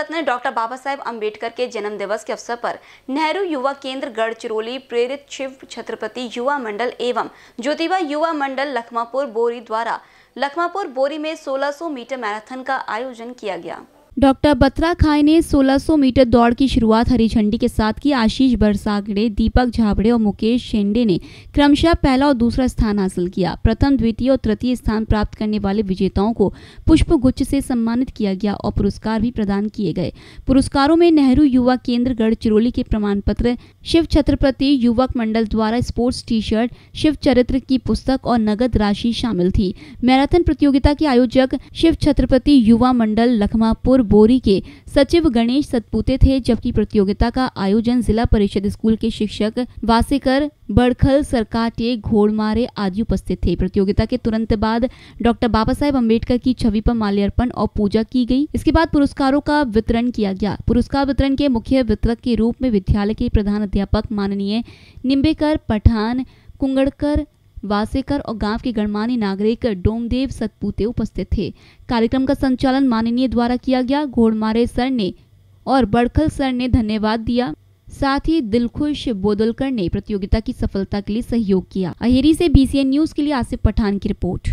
रत्न doctor बाबा साहेब अम्बेडकर के जन्म दिवस के अवसर पर नेहरू युवा केंद्र गढ़चिरौली प्रेरित शिव छत्रपति युवा मंडल एवं ज्योतिबा युवा मंडल लखमापुर बोरी द्वारा लखमापुर बोरी में 1600 मीटर मैराथन का आयोजन किया गया डॉक्टर बत्रा खाई ने 1600 मीटर दौड़ की शुरुआत हरी झंडी के साथ की आशीष बरसागड़े दीपक झाबड़े और मुकेश शेंडे ने क्रमशः पहला और दूसरा स्थान हासिल किया प्रथम द्वितीय और तृतीय स्थान प्राप्त करने वाले विजेताओं को पुष्प गुच्छ से सम्मानित किया गया और पुरस्कार भी प्रदान किए गए पुरस्कारों में नेहरू युवा केंद्र गढ़चिरौली के प्रमाण पत्र शिव छत्रपति युवक मंडल द्वारा स्पोर्ट्स टी शर्ट शिव चरित्र की पुस्तक और नगद राशि शामिल थी मैराथन प्रतियोगिता के आयोजक शिव छत्रपति युवा मंडल लखमापुर बोरी के सचिव गणेश सतपुते थे जबकि प्रतियोगिता का आयोजन जिला परिषद स्कूल के शिक्षक वासेकर बड़खल सरकाटे घोड़मारे आदि उपस्थित थे प्रतियोगिता के तुरंत बाद डॉक्टर बाबा साहेब अम्बेडकर की छवि पर माल्यार्पण और पूजा की गई इसके बाद पुरस्कारों का वितरण किया गया पुरस्कार वितरण के मुख्य वितरक के रूप में विद्यालय के प्रधान अध्यापक माननीय निम्बेकर पठान कुंगड़कर वासेकर और गांव के गणमान्य नागरिक डोमदेव सतपुते उपस्थित थे कार्यक्रम का संचालन माननीय द्वारा किया गया घोड़मारे सर ने और बड़खल सर ने धन्यवाद दिया साथ ही दिलखुश बोदलकर ने प्रतियोगिता की सफलता के लिए सहयोग किया अहेरी से बीसीएन न्यूज के लिए आसिफ पठान की रिपोर्ट